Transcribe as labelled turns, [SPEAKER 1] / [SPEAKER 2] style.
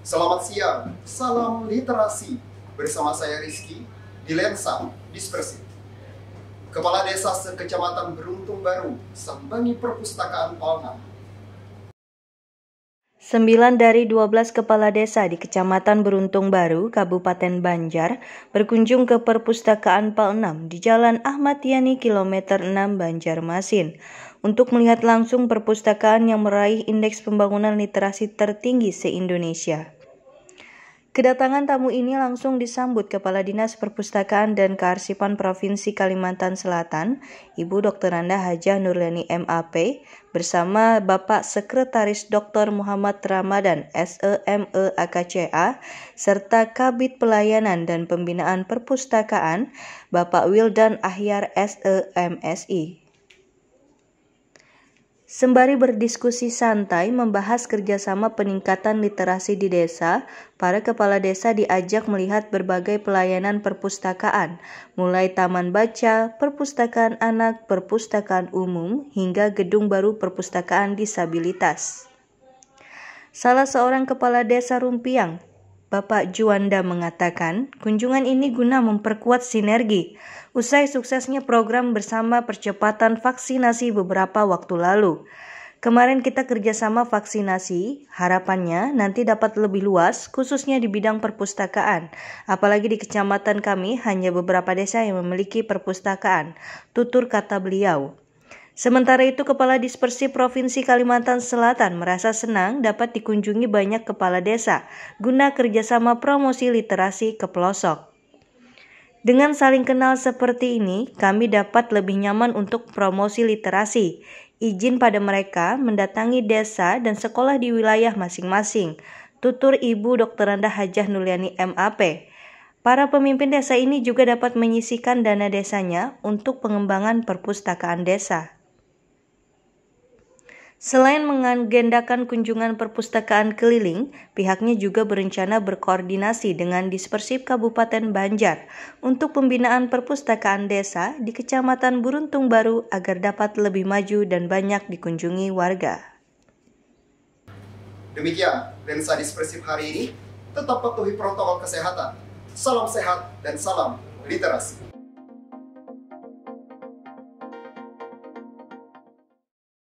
[SPEAKER 1] Selamat siang, salam literasi bersama saya Rizky di Lensa Dispersi. Kepala Desa Kecamatan Beruntung Baru, Sambangi Perpustakaan Palma.
[SPEAKER 2] Sembilan dari dua belas kepala desa di Kecamatan Beruntung Baru, Kabupaten Banjar, berkunjung ke Perpustakaan Pal 6 di Jalan Ahmad Yani, Kilometer 6, Banjarmasin untuk melihat langsung perpustakaan yang meraih indeks pembangunan literasi tertinggi se-Indonesia. Kedatangan tamu ini langsung disambut Kepala Dinas Perpustakaan dan Kearsipan Provinsi Kalimantan Selatan, Ibu Dr. Nanda Hajah Nurleni MAP, bersama Bapak Sekretaris Dr. Muhammad Ramadan SEME AKCA, serta Kabit Pelayanan dan Pembinaan Perpustakaan, Bapak Wildan Ahyar SEMSI. Sembari berdiskusi santai membahas kerjasama peningkatan literasi di desa, para kepala desa diajak melihat berbagai pelayanan perpustakaan, mulai taman baca, perpustakaan anak, perpustakaan umum, hingga gedung baru perpustakaan disabilitas. Salah seorang kepala desa Rumpiang Bapak Juanda mengatakan, kunjungan ini guna memperkuat sinergi usai suksesnya program bersama percepatan vaksinasi beberapa waktu lalu. Kemarin kita kerjasama vaksinasi, harapannya nanti dapat lebih luas, khususnya di bidang perpustakaan. Apalagi di kecamatan kami, hanya beberapa desa yang memiliki perpustakaan, tutur kata beliau. Sementara itu, Kepala Dispersi Provinsi Kalimantan Selatan merasa senang dapat dikunjungi banyak kepala desa guna kerjasama promosi literasi ke pelosok. Dengan saling kenal seperti ini, kami dapat lebih nyaman untuk promosi literasi. Izin pada mereka mendatangi desa dan sekolah di wilayah masing-masing, tutur Ibu Dr. Randa Hajah Nuliani MAP. Para pemimpin desa ini juga dapat menyisihkan dana desanya untuk pengembangan perpustakaan desa. Selain mengagendakan kunjungan perpustakaan keliling, pihaknya juga berencana berkoordinasi dengan Dispersif Kabupaten Banjar untuk pembinaan perpustakaan desa di Kecamatan Buruntung Baru agar dapat lebih maju dan banyak dikunjungi warga.
[SPEAKER 1] Demikian lensa dispersif hari ini. Tetap patuhi protokol kesehatan. Salam sehat dan salam literasi.